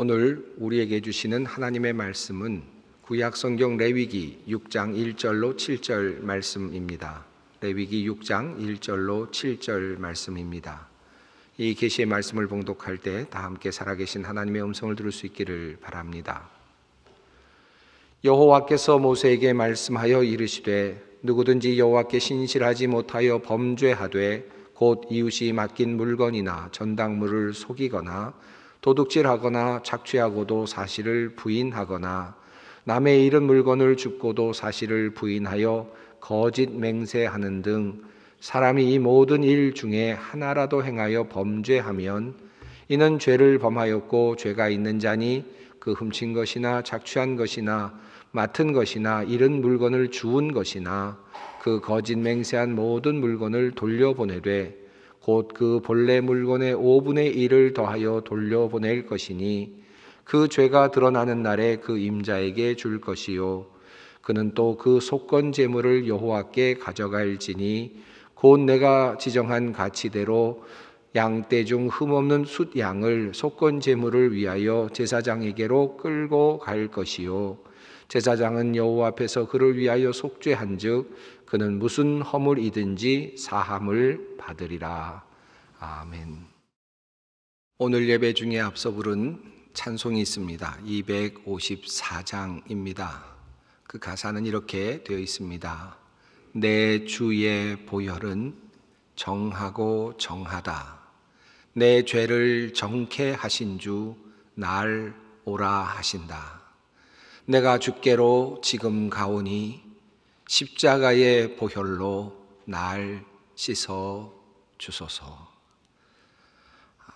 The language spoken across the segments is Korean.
오늘 우리에게 주시는 하나님의 말씀은 구약 성경 레위기 6장 1절로 7절 말씀입니다. 레위기 6장 1절로 7절 말씀입니다. 이 계시의 말씀을 봉독할 때 다 함께 살아계신 하나님의 음성을 들을 수 있기를 바랍니다. 여호와께서 모세에게 말씀하여 이르시되 누구든지 여호와께 신실하지 못하여 범죄하되 곧 이웃이 맡긴 물건이나 전당물을 속이거나 도둑질하거나 착취하고도 사실을 부인하거나 남의 잃은 물건을 줍고도 사실을 부인하여 거짓 맹세하는 등 사람이 이 모든 일 중에 하나라도 행하여 범죄하면 이는 죄를 범하였고 죄가 있는 자니 그 훔친 것이나 착취한 것이나 맡은 것이나 잃은 물건을 주운 것이나 그 거짓 맹세한 모든 물건을 돌려보내되 곧그 본래 물건의 5분의 1을 더하여 돌려보낼 것이니 그 죄가 드러나는 날에 그 임자에게 줄 것이요 그는 또 그 속건 재물을 여호와께 가져갈지니 곧 내가 지정한 가치대로 양떼 중 흠없는 숫 양을 속건 제물을 위하여 제사장에게로 끌고 갈 것이요 제사장은 여호와 앞에서 그를 위하여 속죄한즉 그는 무슨 허물이든지 사함을 받으리라. 아멘. 오늘 예배 중에 앞서 부른 찬송이 있습니다. 254장입니다. 그 가사는 이렇게 되어 있습니다. 내 주의 보혈은 정하고 정하다. 내 죄를 정케 하신 주 날 오라 하신다. 내가 주께로 지금 가오니 십자가의 보혈로 날 씻어 주소서.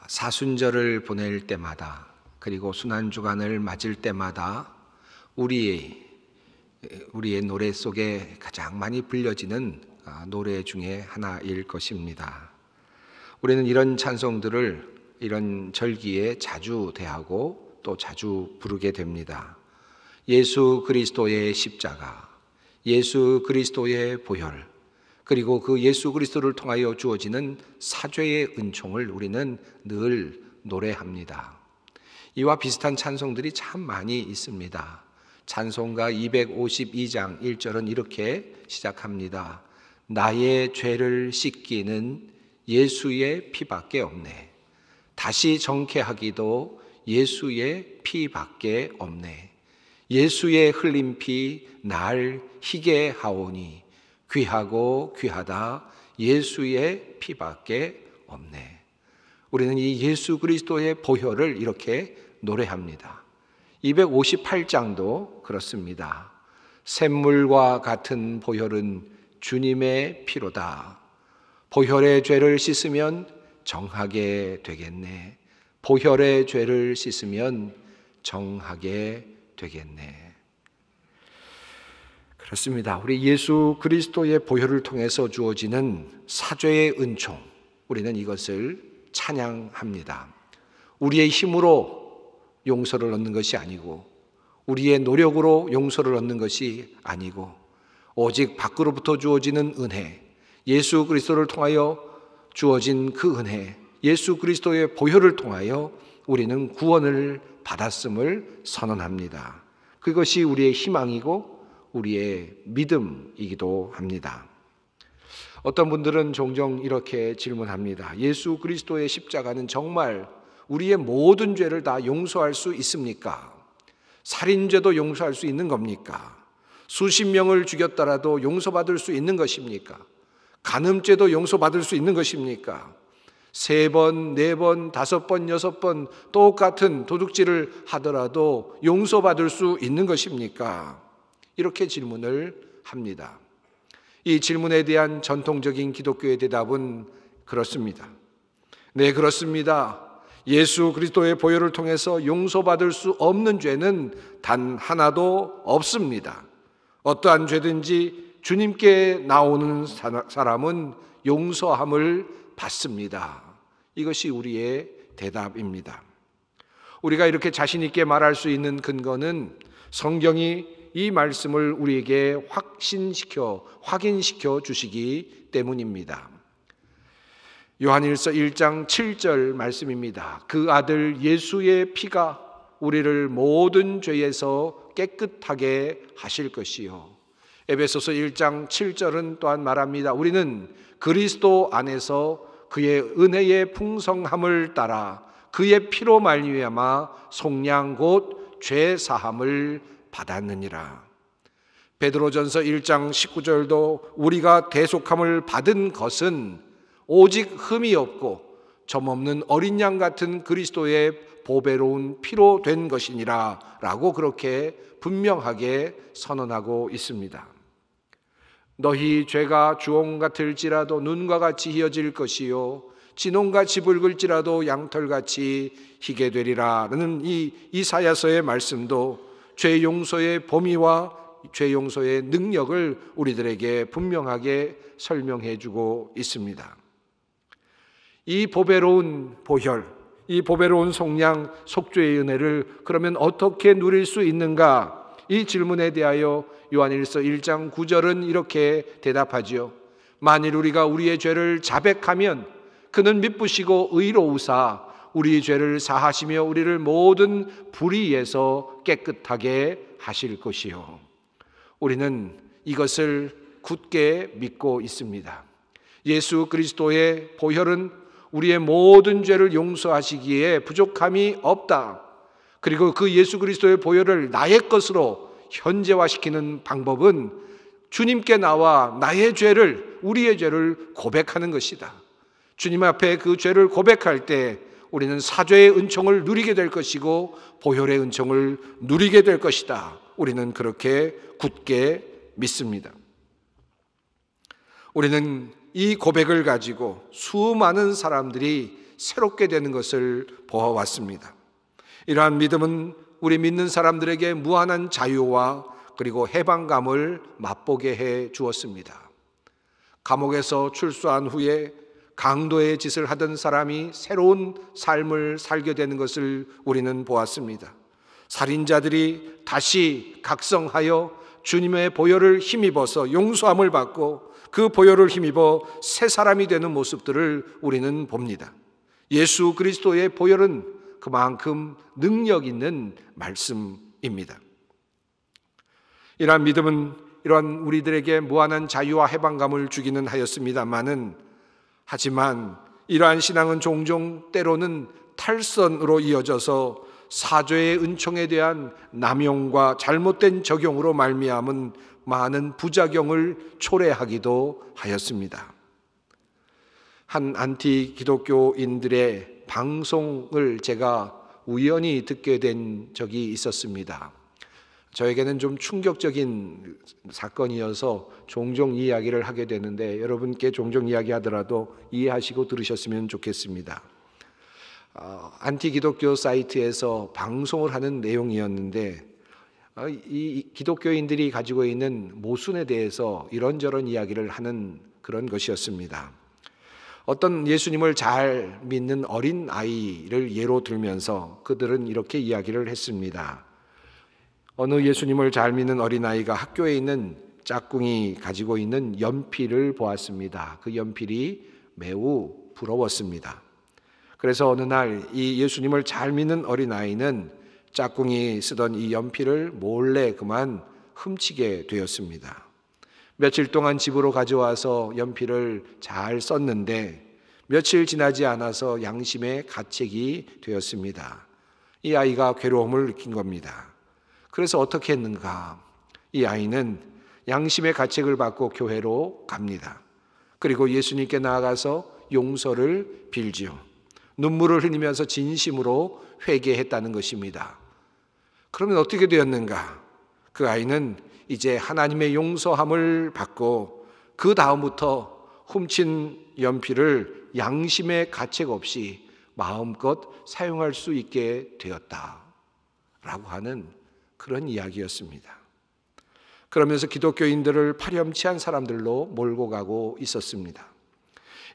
사순절을 보낼 때마다 그리고 순환주간을 맞을 때마다 우리의 우리의 노래 속에 가장 많이 불려지는 아, 노래 중에 하나일 것입니다. 우리는 이런 찬송들을 이런 절기에 자주 대하고 또 자주 부르게 됩니다. 예수 그리스도의 십자가 예수 그리스도의 보혈, 그리고 그 예수 그리스도를 통하여 주어지는 사죄의 은총을 우리는 늘 노래합니다. 이와 비슷한 찬송들이 참 많이 있습니다. 찬송가 252장 1절은 이렇게 시작합니다. 나의 죄를 씻기는 예수의 피밖에 없네. 다시 정케하기도 예수의 피밖에 없네. 예수의 흘린 피 날 희게 하오니 귀하고 귀하다 예수의 피밖에 없네. 우리는 이 예수 그리스도의 보혈을 이렇게 노래합니다. 258장도 그렇습니다. 샘물과 같은 보혈은 주님의 피로다. 보혈의 죄를 씻으면 정하게 되겠네. 보혈의 죄를 씻으면 정하게 되겠네. 그렇습니다. 우리 예수 그리스도의 보혈을 통해서 주어지는 사죄의 은총, 우리는 이것을 찬양합니다. 우리의 힘으로 용서를 얻는 것이 아니고, 우리의 노력으로 용서를 얻는 것이 아니고, 오직 밖으로부터 주어지는 은혜, 예수 그리스도를 통하여 주어진 그 은혜, 예수 그리스도의 보혈을 통하여 우리는 구원을 받았음을 선언합니다. 그것이 우리의 희망이고 우리의 믿음이기도 합니다. 어떤 분들은 종종 이렇게 질문합니다. 예수 그리스도의 십자가는 정말 우리의 모든 죄를 다 용서할 수 있습니까? 살인죄도 용서할 수 있는 겁니까? 수십 명을 죽였더라도 용서받을 수 있는 것입니까? 간음죄도 용서받을 수 있는 것입니까? 세 번, 네 번, 다섯 번, 여섯 번 똑같은 도둑질을 하더라도 용서받을 수 있는 것입니까? 이렇게 질문을 합니다. 이 질문에 대한 전통적인 기독교의 대답은 그렇습니다. 네, 그렇습니다. 예수 그리스도의 보혈을 통해서 용서받을 수 없는 죄는 단 하나도 없습니다. 어떠한 죄든지 주님께 나오는 사람은 용서함을 받습니다. 이것이 우리의 대답입니다. 우리가 이렇게 자신있게 말할 수 있는 근거는 성경이 이 말씀을 우리에게 확신시켜, 확인시켜 주시기 때문입니다. 요한일서 1장 7절 말씀입니다. 그 아들 예수의 피가 우리를 모든 죄에서 깨끗하게 하실 것이요. 에베소서 1장 7절은 또한 말합니다. 우리는 그리스도 안에서 그의 은혜의 풍성함을 따라 그의 피로 말미암아 속량 곧죄 사함을 받았느니라. 베드로전서 1장 19절도 우리가 대속함을 받은 것은 오직 흠이 없고 점없는 어린 양 같은 그리스도의 보배로운 피로 된 것이니라라고 그렇게 분명하게 선언하고 있습니다. 너희 죄가 주홍 같을지라도 눈과 같이 희어질 것이요 진홍같이 붉을지라도 양털같이 희게 되리라라는 이 이사야서의 말씀도 죄 용서의 범위와 죄 용서의 능력을 우리들에게 분명하게 설명해 주고 있습니다. 이 보배로운 보혈, 이 보배로운 속량, 속죄의 은혜를 그러면 어떻게 누릴 수 있는가? 이 질문에 대하여 요한일서 1장 9절은 이렇게 대답하지요. 만일 우리가 우리의 죄를 자백하면 그는 미쁘시고 의로우사 우리의 죄를 사하시며 우리를 모든 불의에서 깨끗하게 하실 것이요. 우리는 이것을 굳게 믿고 있습니다. 예수 그리스도의 보혈은 우리의 모든 죄를 용서하시기에 부족함이 없다. 그리고 그 예수 그리스도의 보혈을 나의 것으로 현재화시키는 방법은 주님께 나와 나의 죄를 우리의 죄를 고백하는 것이다. 주님 앞에 그 죄를 고백할 때 우리는 사죄의 은총을 누리게 될 것이고 보혈의 은총을 누리게 될 것이다. 우리는 그렇게 굳게 믿습니다. 우리는 이 고백을 가지고 수많은 사람들이 새롭게 되는 것을 보아왔습니다. 이러한 믿음은 우리 믿는 사람들에게 무한한 자유와 그리고 해방감을 맛보게 해 주었습니다. 감옥에서 출소한 후에 강도의 짓을 하던 사람이 새로운 삶을 살게 되는 것을 우리는 보았습니다. 살인자들이 다시 각성하여 주님의 보혈을 힘입어서 용서함을 받고 그 보혈을 힘입어 새 사람이 되는 모습들을 우리는 봅니다. 예수 그리스도의 보혈은 그만큼 능력 있는 말씀입니다. 이러한 믿음은 이러한 우리들에게 무한한 자유와 해방감을 주기는 하였습니다만은 하지만 이러한 신앙은 종종 때로는 탈선으로 이어져서 사죄의 은총에 대한 남용과 잘못된 적용으로 말미암은 많은 부작용을 초래하기도 하였습니다. 한 안티 기독교인들의 방송을 제가 우연히 듣게 된 적이 있었습니다. 저에게는 좀 충격적인 사건이어서 종종 이야기를 하게 되는데 여러분께 종종 이야기하더라도 이해하시고 들으셨으면 좋겠습니다. 어, 안티 기독교 사이트에서 방송을 하는 내용이었는데 어, 이 기독교인들이 가지고 있는 모순에 대해서 이런저런 이야기를 하는 그런 것이었습니다. 어떤 예수님을 잘 믿는 어린 아이를 예로 들면서 그들은 이렇게 이야기를 했습니다. 어느 예수님을 잘 믿는 어린 아이가 학교에 있는 짝꿍이 가지고 있는 연필을 보았습니다. 그 연필이 매우 부러웠습니다. 그래서 어느 날 이 예수님을 잘 믿는 어린 아이는 짝꿍이 쓰던 이 연필을 몰래 그만 훔치게 되었습니다. 며칠 동안 집으로 가져와서 연필을 잘 썼는데 며칠 지나지 않아서 양심의 가책이 되었습니다. 이 아이가 괴로움을 느낀 겁니다. 그래서 어떻게 했는가? 이 아이는 양심의 가책을 받고 교회로 갑니다. 그리고 예수님께 나아가서 용서를 빌지요. 눈물을 흘리면서 진심으로 회개했다는 것입니다. 그러면 어떻게 되었는가? 그 아이는 이제 하나님의 용서함을 받고 그 다음부터 훔친 연필을 양심의 가책 없이 마음껏 사용할 수 있게 되었다. 라고 하는 그런 이야기였습니다. 그러면서 기독교인들을 파렴치한 사람들로 몰고 가고 있었습니다.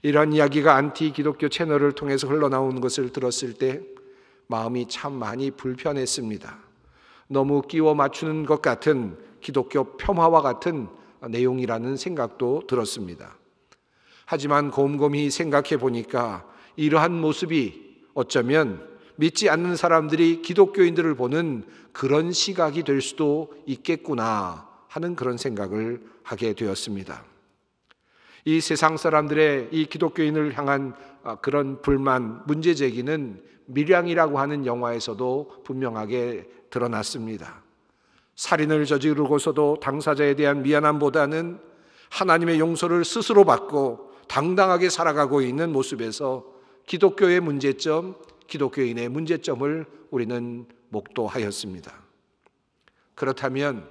이런 이야기가 안티 기독교 채널을 통해서 흘러나오는 것을 들었을 때 마음이 참 많이 불편했습니다. 너무 끼워 맞추는 것 같은 기독교 폄하와 같은 내용이라는 생각도 들었습니다. 하지만 곰곰이 생각해 보니까 이러한 모습이 어쩌면 믿지 않는 사람들이 기독교인들을 보는 그런 시각이 될 수도 있겠구나 하는 그런 생각을 하게 되었습니다. 이 세상 사람들의 이 기독교인을 향한 아, 그런 불만, 문제 제기는 밀양이라고 하는 영화에서도 분명하게 드러났습니다. 살인을 저지르고서도 당사자에 대한 미안함보다는 하나님의 용서를 스스로 받고 당당하게 살아가고 있는 모습에서 기독교의 문제점, 기독교인의 문제점을 우리는 목도하였습니다. 그렇다면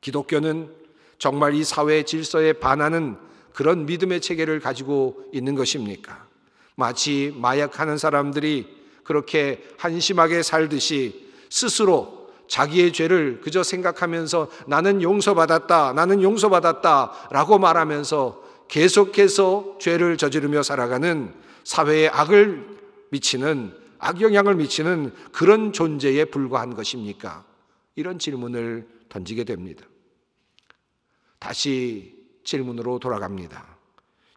기독교는 정말 이 사회의 질서에 반하는 그런 믿음의 체계를 가지고 있는 것입니까? 마치 마약하는 사람들이 그렇게 한심하게 살듯이 스스로 자기의 죄를 그저 생각하면서 나는 용서받았다, 나는 용서받았다 라고 말하면서 계속해서 죄를 저지르며 살아가는 사회에 악을 미치는, 악영향을 미치는 그런 존재에 불과한 것입니까? 이런 질문을 던지게 됩니다. 다시 질문으로 돌아갑니다.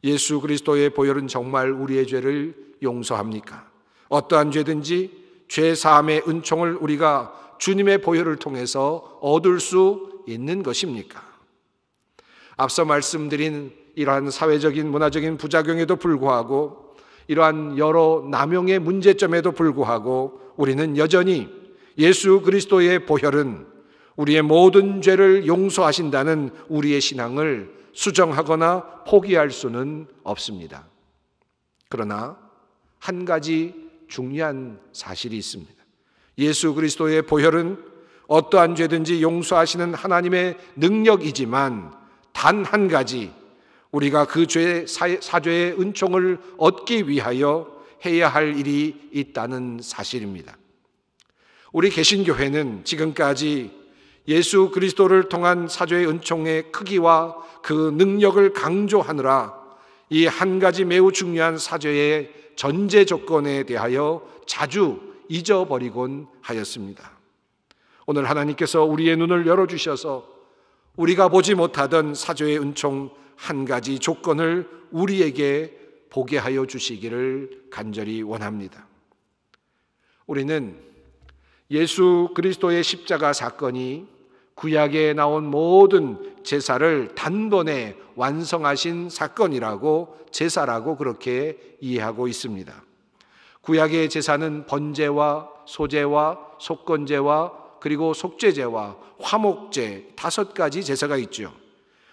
예수 그리스도의 보혈은 정말 우리의 죄를 용서합니까? 어떠한 죄든지 죄 사함의 은총을 우리가 주님의 보혈을 통해서 얻을 수 있는 것입니까? 앞서 말씀드린 이러한 사회적인 문화적인 부작용에도 불구하고 이러한 여러 남용의 문제점에도 불구하고 우리는 여전히 예수 그리스도의 보혈은 우리의 모든 죄를 용서하신다는 우리의 신앙을 수정하거나 포기할 수는 없습니다. 그러나 한 가지 중요한 사실이 있습니다. 예수 그리스도의 보혈은 어떠한 죄든지 용서하시는 하나님의 능력이지만 단 한 가지 우리가 그 죄, 의 사죄의 은총을 얻기 위하여 해야 할 일이 있다는 사실입니다. 우리 개신교회는 지금까지 예수 그리스도를 통한 사죄의 은총의 크기와 그 능력을 강조하느라 이 한 가지 매우 중요한 사죄의 전제 조건에 대하여 자주 잊어버리곤 하였습니다. 오늘 하나님께서 우리의 눈을 열어주셔서 우리가 보지 못하던 사조의 은총 한 가지 조건을 우리에게 보게 하여 주시기를 간절히 원합니다. 우리는 예수 그리스도의 십자가 사건이 구약에 나온 모든 제사를 단번에 완성하신 사건이라고 제사라고 그렇게 이해하고 있습니다. 구약의 제사는 번제와 소제와 속건제와 그리고 속죄제와 화목제 다섯 가지 제사가 있죠.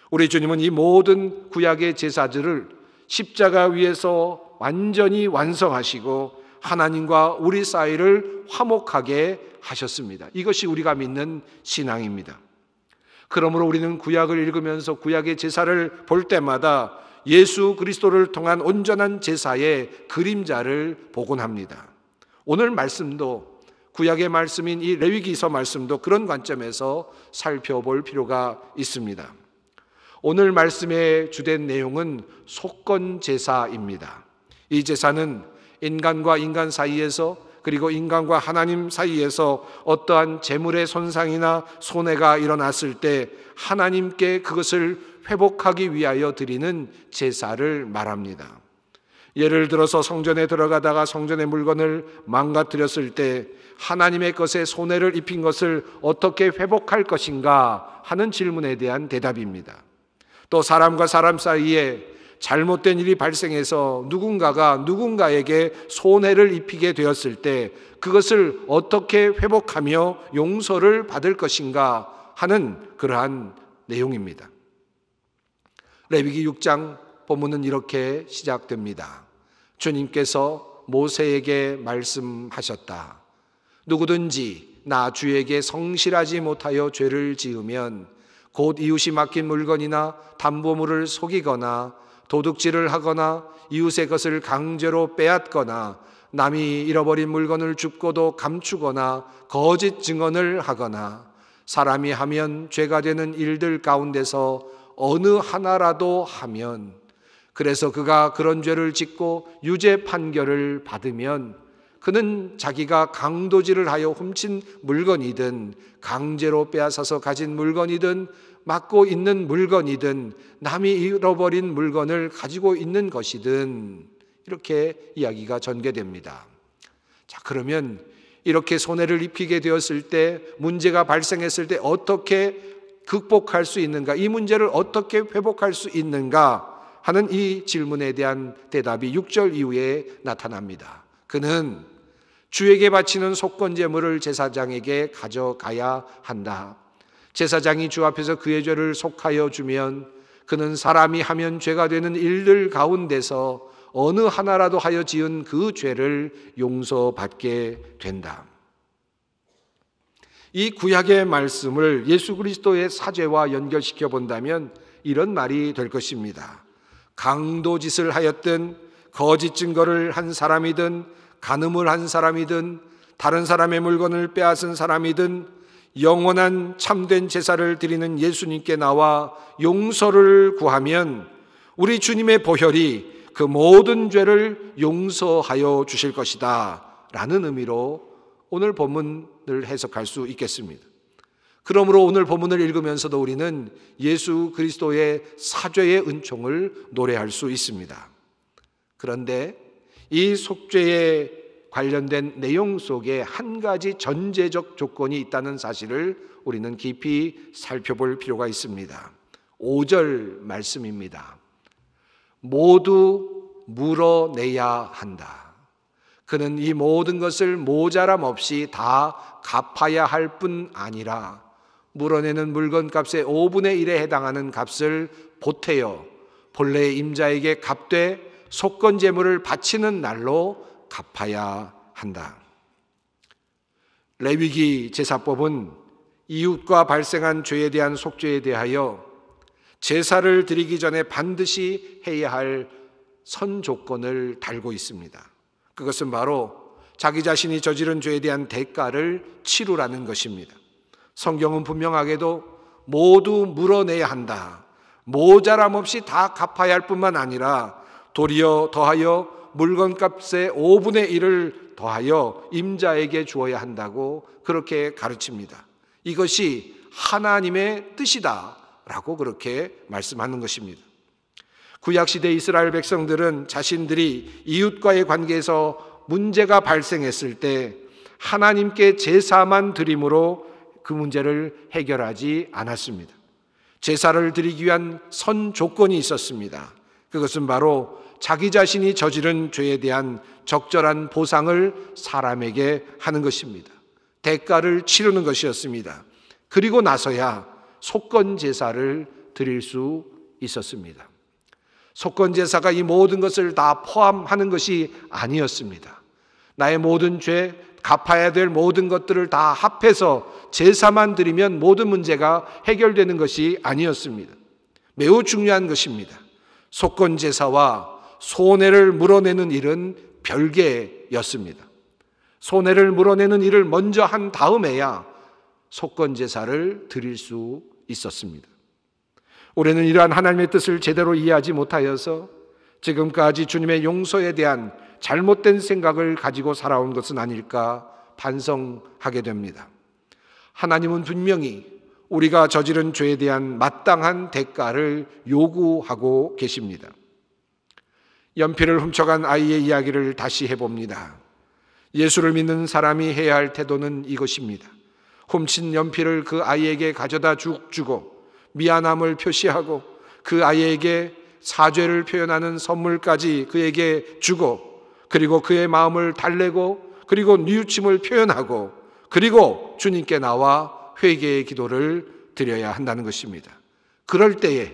우리 주님은 이 모든 구약의 제사들을 십자가 위에서 완전히 완성하시고 하나님과 우리 사이를 화목하게 하셨습니다. 이것이 우리가 믿는 신앙입니다. 그러므로 우리는 구약을 읽으면서 구약의 제사를 볼 때마다 예수 그리스도를 통한 온전한 제사의 그림자를 복원합니다. 오늘 말씀도 구약의 말씀인 이 레위기서 말씀도 그런 관점에서 살펴볼 필요가 있습니다. 오늘 말씀의 주된 내용은 속건 제사입니다. 이 제사는 인간과 인간 사이에서 그리고 인간과 하나님 사이에서 어떠한 재물의 손상이나 손해가 일어났을 때 하나님께 그것을 회복하기 위하여 드리는 제사를 말합니다. 예를 들어서 성전에 들어가다가 성전의 물건을 망가뜨렸을 때 하나님의 것에 손해를 입힌 것을 어떻게 회복할 것인가 하는 질문에 대한 대답입니다. 또 사람과 사람 사이에 잘못된 일이 발생해서 누군가가 누군가에게 손해를 입히게 되었을 때 그것을 어떻게 회복하며 용서를 받을 것인가 하는 그러한 내용입니다. 레위기 6장 본문은 이렇게 시작됩니다. 주님께서 모세에게 말씀하셨다. 누구든지 나 주에게 성실하지 못하여 죄를 지으면 곧 이웃이 맡긴 물건이나 담보물을 속이거나 도둑질을 하거나 이웃의 것을 강제로 빼앗거나 남이 잃어버린 물건을 줍고도 감추거나 거짓 증언을 하거나 사람이 하면 죄가 되는 일들 가운데서 어느 하나라도 하면 그래서 그가 그런 죄를 짓고 유죄 판결을 받으면 그는 자기가 강도질을 하여 훔친 물건이든 강제로 빼앗아서 가진 물건이든 맡고 있는 물건이든 남이 잃어버린 물건을 가지고 있는 것이든 이렇게 이야기가 전개됩니다. 자, 그러면 이렇게 손해를 입히게 되었을 때 문제가 발생했을 때 어떻게 극복할 수 있는가? 이 문제를 어떻게 회복할 수 있는가? 하는 이 질문에 대한 대답이 6절 이후에 나타납니다. 그는 주에게 바치는 속건제물을 제사장에게 가져가야 한다. 제사장이 주 앞에서 그의 죄를 속하여 주면 그는 사람이 하면 죄가 되는 일들 가운데서 어느 하나라도 하여 지은 그 죄를 용서받게 된다. 이 구약의 말씀을 예수 그리스도의 사죄와 연결시켜 본다면 이런 말이 될 것입니다. 강도짓을 하였든 거짓 증거를 한 사람이든 간음을 한 사람이든 다른 사람의 물건을 빼앗은 사람이든 영원한 참된 제사를 드리는 예수님께 나와 용서를 구하면 우리 주님의 보혈이 그 모든 죄를 용서하여 주실 것이다. 라는 의미로 오늘 본문을 해석할 수 있겠습니다. 그러므로 오늘 본문을 읽으면서도 우리는 예수 그리스도의 사죄의 은총을 노래할 수 있습니다. 그런데 이 속죄에 관련된 내용 속에 한 가지 전제적 조건이 있다는 사실을 우리는 깊이 살펴볼 필요가 있습니다. 5절 말씀입니다. 모두 물어내야 한다. 그는 이 모든 것을 모자람 없이 다 갚아야 할 뿐 아니라 물어내는 물건 값의 5분의 1에 해당하는 값을 보태어 본래 임자에게 갚되 속건 재물을 바치는 날로 갚아야 한다. 레위기 제사법은 이웃과 발생한 죄에 대한 속죄에 대하여 제사를 드리기 전에 반드시 해야 할선 조건을 달고 있습니다. 그것은 바로 자기 자신이 저지른 죄에 대한 대가를 치루라는 것입니다. 성경은 분명하게도 모두 물어내야 한다. 모자람 없이 다 갚아야 할 뿐만 아니라 도리어 더하여 물건값의 5분의 1을 더하여 임자에게 주어야 한다고 그렇게 가르칩니다. 이것이 하나님의 뜻이다라고 그렇게 말씀하는 것입니다. 구약시대 이스라엘 백성들은 자신들이 이웃과의 관계에서 문제가 발생했을 때 하나님께 제사만 드림으로 그 문제를 해결하지 않았습니다. 제사를 드리기 위한 선 조건이 있었습니다. 그것은 바로 자기 자신이 저지른 죄에 대한 적절한 보상을 사람에게 하는 것입니다. 대가를 치르는 것이었습니다. 그리고 나서야 속건 제사를 드릴 수 있었습니다. 속건제사가 이 모든 것을 다 포함하는 것이 아니었습니다. 나의 모든 죄, 갚아야 될 모든 것들을 다 합해서 제사만 드리면 모든 문제가 해결되는 것이 아니었습니다. 매우 중요한 것입니다. 속건제사와 손해를 물어내는 일은 별개였습니다. 손해를 물어내는 일을 먼저 한 다음에야 속건제사를 드릴 수 있었습니다. 우리는 이러한 하나님의 뜻을 제대로 이해하지 못하여서 지금까지 주님의 용서에 대한 잘못된 생각을 가지고 살아온 것은 아닐까 반성하게 됩니다. 하나님은 분명히 우리가 저지른 죄에 대한 마땅한 대가를 요구하고 계십니다. 연필을 훔쳐간 아이의 이야기를 다시 해봅니다. 예수를 믿는 사람이 해야 할 태도는 이것입니다. 훔친 연필을 그 아이에게 가져다 주고 미안함을 표시하고 그 아이에게 사죄를 표현하는 선물까지 그에게 주고 그리고 그의 마음을 달래고 그리고 뉘우침을 표현하고 그리고 주님께 나와 회개의 기도를 드려야 한다는 것입니다. 그럴 때에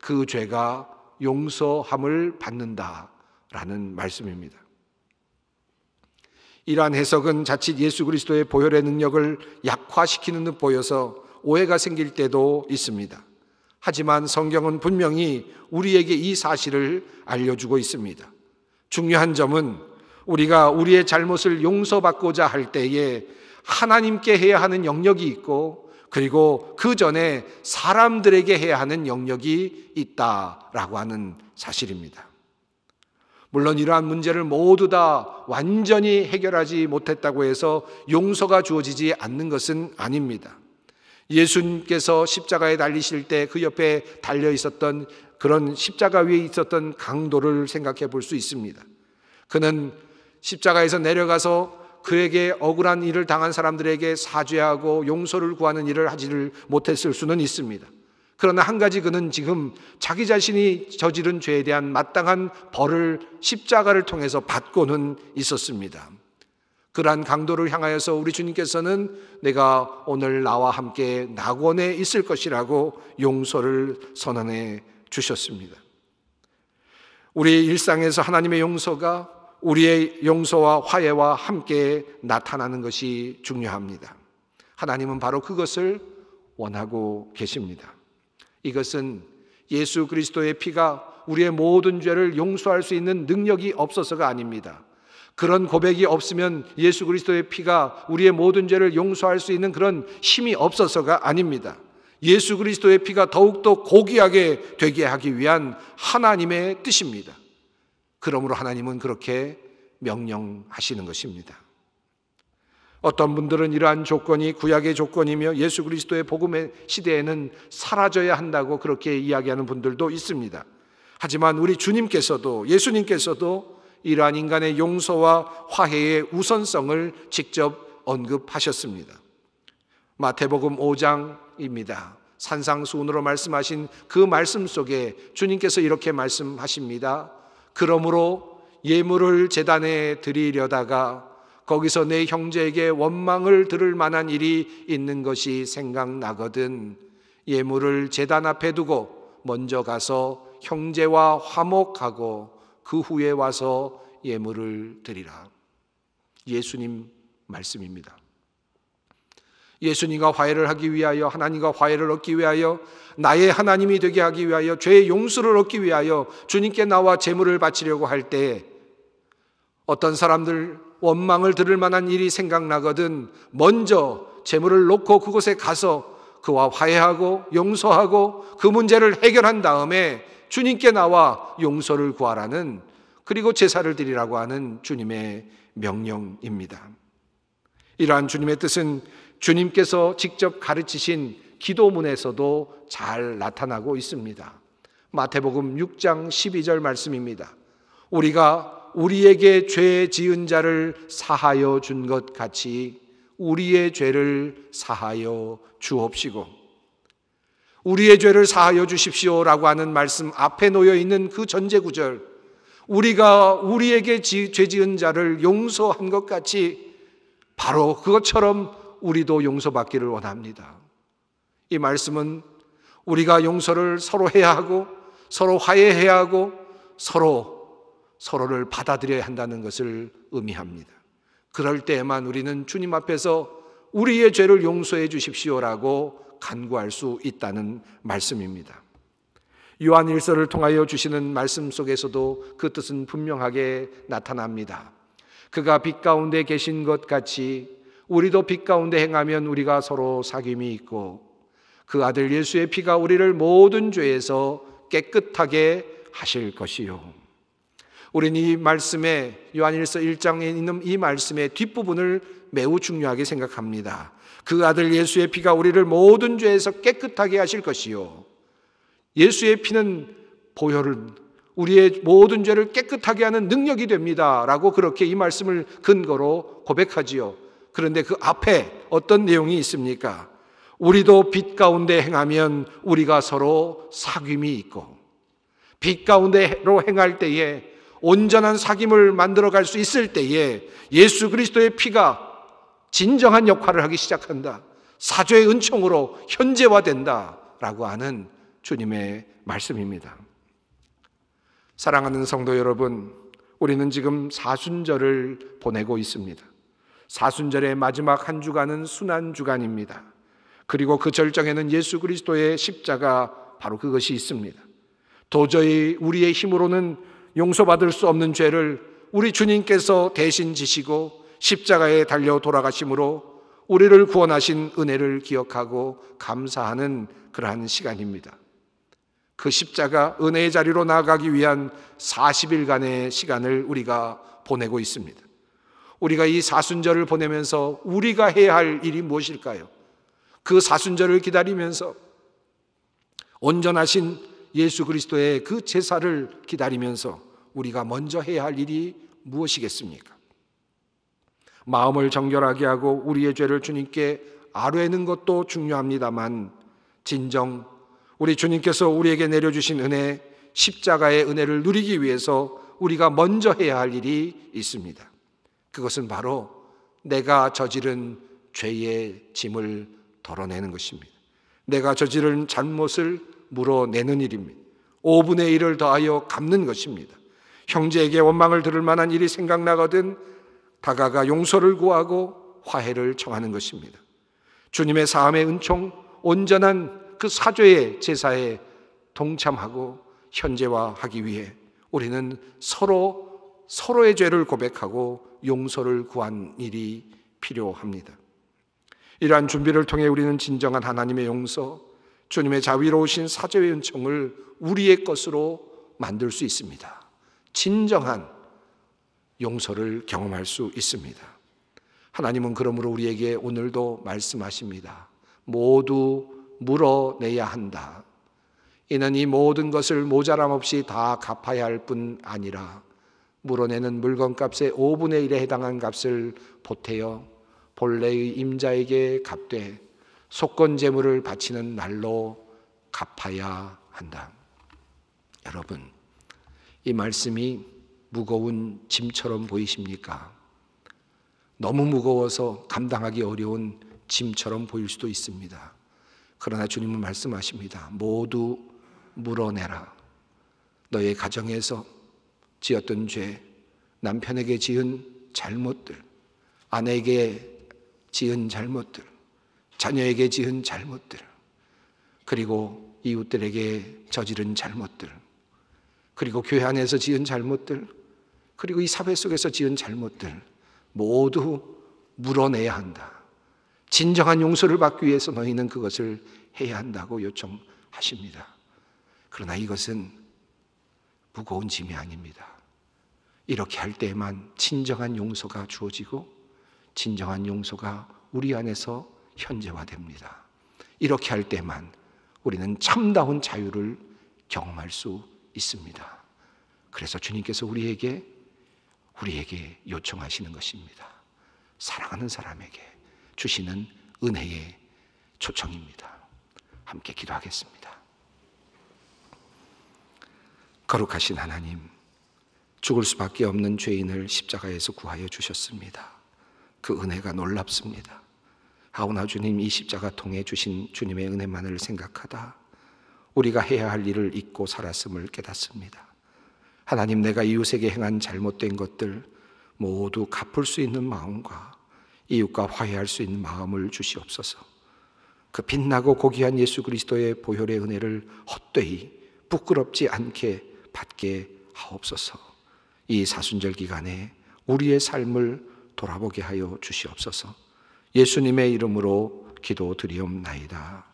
그 죄가 용서함을 받는다라는 말씀입니다. 이러한 해석은 자칫 예수 그리스도의 보혈의 능력을 약화시키는 듯 보여서 오해가 생길 때도 있습니다. 하지만 성경은 분명히 우리에게 이 사실을 알려주고 있습니다. 중요한 점은 우리가 우리의 잘못을 용서받고자 할 때에 하나님께 해야 하는 영역이 있고 그리고 그 전에 사람들에게 해야 하는 영역이 있다라고 하는 사실입니다. 물론 이러한 문제를 모두 다 완전히 해결하지 못했다고 해서 용서가 주어지지 않는 것은 아닙니다. 예수님께서 십자가에 달리실 때 그 옆에 달려 있었던 그런 십자가 위에 있었던 강도를 생각해 볼 수 있습니다. 그는 십자가에서 내려가서 그에게 억울한 일을 당한 사람들에게 사죄하고 용서를 구하는 일을 하지를 못했을 수는 있습니다. 그러나 한 가지 그는 지금 자기 자신이 저지른 죄에 대한 마땅한 벌을 십자가를 통해서 받고는 있었습니다. 그러한 강도를 향하여서 우리 주님께서는 내가 오늘 나와 함께 낙원에 있을 것이라고 용서를 선언해 주셨습니다. 우리 일상에서 하나님의 용서가 우리의 용서와 화해와 함께 나타나는 것이 중요합니다. 하나님은 바로 그것을 원하고 계십니다. 이것은 예수 그리스도의 피가 우리의 모든 죄를 용서할 수 있는 능력이 없어서가 아닙니다. 그런 고백이 없으면 예수 그리스도의 피가 우리의 모든 죄를 용서할 수 있는 그런 힘이 없어서가 아닙니다. 예수 그리스도의 피가 더욱더 고귀하게 되게 하기 위한 하나님의 뜻입니다. 그러므로 하나님은 그렇게 명령하시는 것입니다. 어떤 분들은 이러한 조건이 구약의 조건이며 예수 그리스도의 복음의 시대에는 사라져야 한다고 그렇게 이야기하는 분들도 있습니다. 하지만 우리 주님께서도 예수님께서도 이러한 인간의 용서와 화해의 우선성을 직접 언급하셨습니다. 마태복음 5장입니다. 산상수훈으로 말씀하신 그 말씀 속에 주님께서 이렇게 말씀하십니다. 그러므로 예물을 재단에 드리려다가 거기서 내 형제에게 원망을 들을 만한 일이 있는 것이 생각나거든 예물을 재단 앞에 두고 먼저 가서 형제와 화목하고 그 후에 와서 예물을 드리라. 예수님 말씀입니다. 예수님과 화해를 하기 위하여 하나님과 화해를 얻기 위하여 나의 하나님이 되게 하기 위하여 죄의 용서를 얻기 위하여 주님께 나와 제물을 바치려고 할 때에 어떤 사람들 원망을 들을 만한 일이 생각나거든 먼저 제물을 놓고 그곳에 가서 그와 화해하고 용서하고 그 문제를 해결한 다음에 주님께 나와 용서를 구하라는 그리고 제사를 드리라고 하는 주님의 명령입니다. 이러한 주님의 뜻은 주님께서 직접 가르치신 기도문에서도 잘 나타나고 있습니다. 마태복음 6장 12절 말씀입니다. 우리가 우리에게 죄 지은 자를 사하여 준 것 같이 우리의 죄를 사하여 주옵시고 우리의 죄를 사하여 주십시오라고 하는 말씀 앞에 놓여 있는 그 전제 구절 우리가 우리에게 지, 죄 지은 자를 용서한 것 같이 바로 그것처럼 우리도 용서받기를 원합니다. 이 말씀은 우리가 용서를 서로 해야 하고 서로 화해해야 하고 서로 서로를 받아들여야 한다는 것을 의미합니다. 그럴 때에만 우리는 주님 앞에서 우리의 죄를 용서해 주십시오라고 간구할 수 있다는 말씀입니다. 요한 일서를 통하여 주시는 말씀 속에서도 그 뜻은 분명하게 나타납니다. 그가 빛 가운데 계신 것 같이 우리도 빛 가운데 행하면 우리가 서로 사귐이 있고 그 아들 예수의 피가 우리를 모든 죄에서 깨끗하게 하실 것이요. 우리이 말씀에 요한일서 1장에 있는 이 말씀의 뒷부분을 매우 중요하게 생각합니다. 그 아들 예수의 피가 우리를 모든 죄에서 깨끗하게 하실 것이요. 예수의 피는 보혈은 우리의 모든 죄를 깨끗하게 하는 능력이 됩니다. 라고 그렇게 이 말씀을 근거로 고백하지요. 그런데 그 앞에 어떤 내용이 있습니까? 우리도 빛 가운데 행하면 우리가 서로 사귐이 있고, 빛 가운데로 행할 때에 온전한 사귐을 만들어 갈수 있을 때에 예수 그리스도의 피가 진정한 역할을 하기 시작한다. 사죄의 은총으로 현재화된다. 라고 하는 주님의 말씀입니다. 사랑하는 성도 여러분, 우리는 지금 사순절을 보내고 있습니다. 사순절의 마지막 한 주간은 순환 주간입니다. 그리고 그 절정에는 예수 그리스도의 십자가 바로 그것이 있습니다. 도저히 우리의 힘으로는 용서받을 수 없는 죄를 우리 주님께서 대신 지시고 십자가에 달려 돌아가심으로 우리를 구원하신 은혜를 기억하고 감사하는 그러한 시간입니다. 그 십자가 은혜의 자리로 나아가기 위한 40일간의 시간을 우리가 보내고 있습니다. 우리가 이 사순절을 보내면서 우리가 해야 할 일이 무엇일까요? 그 사순절을 기다리면서 온전하신 예수 그리스도의 그 제사를 기다리면서 우리가 먼저 해야 할 일이 무엇이겠습니까? 마음을 정결하게 하고 우리의 죄를 주님께 아뢰는 것도 중요합니다만 진정 우리 주님께서 우리에게 내려주신 은혜 십자가의 은혜를 누리기 위해서 우리가 먼저 해야 할 일이 있습니다. 그것은 바로 내가 저지른 죄의 짐을 덜어내는 것입니다. 내가 저지른 잘못을 물어내는 일입니다. 5분의 1을 더하여 갚는 것입니다. 형제에게 원망을 들을 만한 일이 생각나거든 다가가 용서를 구하고 화해를 청하는 것입니다. 주님의 사함의 은총, 온전한 그 사죄의 제사에 동참하고 현재화하기 위해 우리는 서로 서로의 죄를 고백하고 용서를 구한 일이 필요합니다. 이러한 준비를 통해 우리는 진정한 하나님의 용서, 주님의 자비로우신 사죄의 은총을 우리의 것으로 만들 수 있습니다. 진정한 용서를 경험할 수 있습니다. 하나님은 그러므로 우리에게 오늘도 말씀하십니다. 모두 물어내야 한다. 이는 이 모든 것을 모자람 없이 다 갚아야 할 뿐 아니라 물어내는 물건 값의 5분의 1에 해당한 값을 보태어 본래의 임자에게 갚되 속건 재물을 바치는 날로 갚아야 한다. 여러분, 이 말씀이 무거운 짐처럼 보이십니까? 너무 무거워서 감당하기 어려운 짐처럼 보일 수도 있습니다. 그러나 주님은 말씀하십니다. 모두 물어내라. 너의 가정에서 지었던 죄, 남편에게 지은 잘못들, 아내에게 지은 잘못들, 자녀에게 지은 잘못들, 그리고 이웃들에게 저지른 잘못들, 그리고 교회 안에서 지은 잘못들, 그리고 이 사회 속에서 지은 잘못들 모두 물어내야 한다. 진정한 용서를 받기 위해서 너희는 그것을 해야 한다고 요청하십니다. 그러나 이것은 무거운 짐이 아닙니다. 이렇게 할 때에만 진정한 용서가 주어지고 진정한 용서가 우리 안에서 현재화됩니다. 이렇게 할 때만 우리는 참다운 자유를 경험할 수 있습니다. 그래서 주님께서 우리에게 우리에게 요청하시는 것입니다. 사랑하는 사람에게 주시는 은혜의 초청입니다. 함께 기도하겠습니다. 거룩하신 하나님, 죽을 수밖에 없는 죄인을 십자가에서 구하여 주셨습니다. 그 은혜가 놀랍습니다. 아우나 주님 이 십자가 통해 주신 주님의 은혜만을 생각하다 우리가 해야 할 일을 잊고 살았음을 깨닫습니다. 하나님 내가 이웃에게 행한 잘못된 것들 모두 갚을 수 있는 마음과 이웃과 화해할 수 있는 마음을 주시옵소서. 그 빛나고 고귀한 예수 그리스도의 보혈의 은혜를 헛되이 부끄럽지 않게 받게 하옵소서. 이 사순절 기간에 우리의 삶을 돌아보게 하여 주시옵소서. 예수님의 이름으로 기도드리옵나이다.